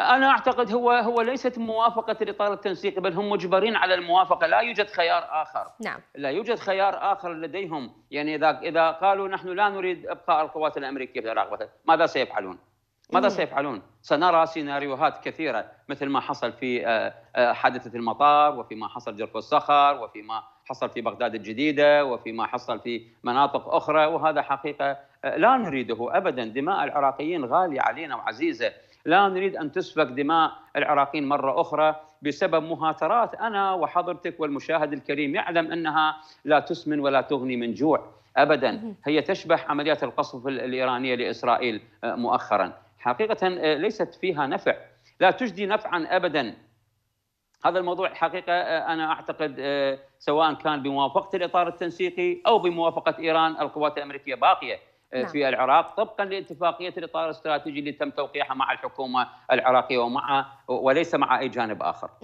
انا اعتقد هو هو ليست موافقه الاطار التنسيقي بل هم مجبرين على الموافقه لا يوجد خيار اخر نعم لا يوجد خيار اخر لديهم يعني اذا اذا قالوا نحن لا نريد ابقاء القوات الامريكيه في العراق ماذا سيفعلون؟ ماذا سيفعلون؟ سنرى سيناريوهات كثيره مثل ما حصل في آه، آه، حادثه المطار وفيما حصل جرف الصخر وفيما حصل في بغداد الجديده وفيما حصل في مناطق اخرى وهذا حقيقه آه، لا نريده ابدا دماء العراقيين غاليه علينا وعزيزه لا نريد ان تسفك دماء العراقيين مره اخرى بسبب مهاترات انا وحضرتك والمشاهد الكريم يعلم انها لا تسمن ولا تغني من جوع ابدا هي تشبه عمليات القصف الايرانيه لاسرائيل مؤخرا حقيقه آه، ليست فيها نفع لا تجدي نفعا ابدا هذا الموضوع حقيقه آه، انا اعتقد آه، سواء كان بموافقه الاطار التنسيقي او بموافقه ايران القوات الامريكيه باقيه نعم. في العراق طبقا لاتفاقيه الاطار الاستراتيجي اللي تم توقيعها مع الحكومه العراقيه ومع وليس مع اي جانب اخر